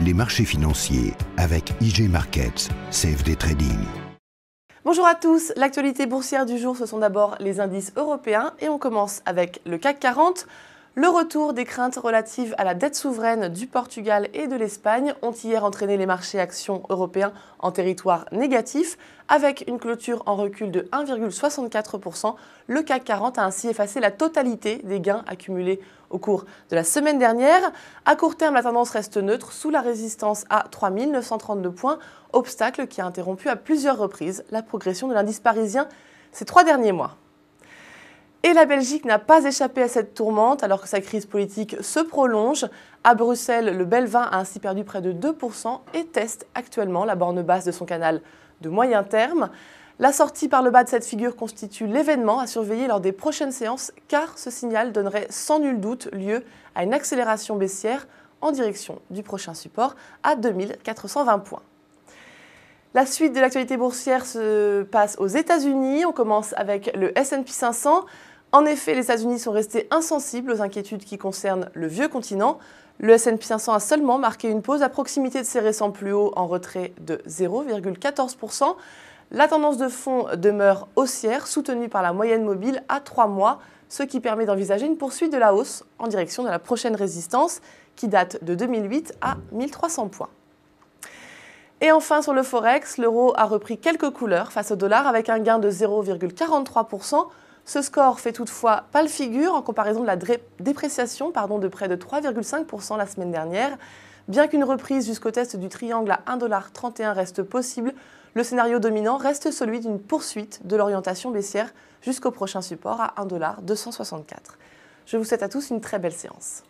les marchés financiers avec IG Markets, CFD Trading. Bonjour à tous, l'actualité boursière du jour, ce sont d'abord les indices européens et on commence avec le CAC 40. Le retour des craintes relatives à la dette souveraine du Portugal et de l'Espagne ont hier entraîné les marchés actions européens en territoire négatif. Avec une clôture en recul de 1,64%, le CAC 40 a ainsi effacé la totalité des gains accumulés au cours de la semaine dernière. À court terme, la tendance reste neutre sous la résistance à 3932 points, obstacle qui a interrompu à plusieurs reprises la progression de l'indice parisien ces trois derniers mois. Et la Belgique n'a pas échappé à cette tourmente alors que sa crise politique se prolonge. À Bruxelles, le Belvin a ainsi perdu près de 2% et teste actuellement la borne basse de son canal de moyen terme. La sortie par le bas de cette figure constitue l'événement à surveiller lors des prochaines séances car ce signal donnerait sans nul doute lieu à une accélération baissière en direction du prochain support à 2420 points. La suite de l'actualité boursière se passe aux États-Unis. On commence avec le SP 500. En effet, les États-Unis sont restés insensibles aux inquiétudes qui concernent le vieux continent. Le SP 500 a seulement marqué une pause à proximité de ses récents plus hauts en retrait de 0,14%. La tendance de fond demeure haussière, soutenue par la moyenne mobile à 3 mois, ce qui permet d'envisager une poursuite de la hausse en direction de la prochaine résistance qui date de 2008 à 1300 points. Et enfin, sur le Forex, l'euro a repris quelques couleurs face au dollar avec un gain de 0,43%. Ce score fait toutefois pas le figure en comparaison de la dépréciation de près de 3,5% la semaine dernière. Bien qu'une reprise jusqu'au test du triangle à 1,31$ reste possible, le scénario dominant reste celui d'une poursuite de l'orientation baissière jusqu'au prochain support à 1,264$. Je vous souhaite à tous une très belle séance.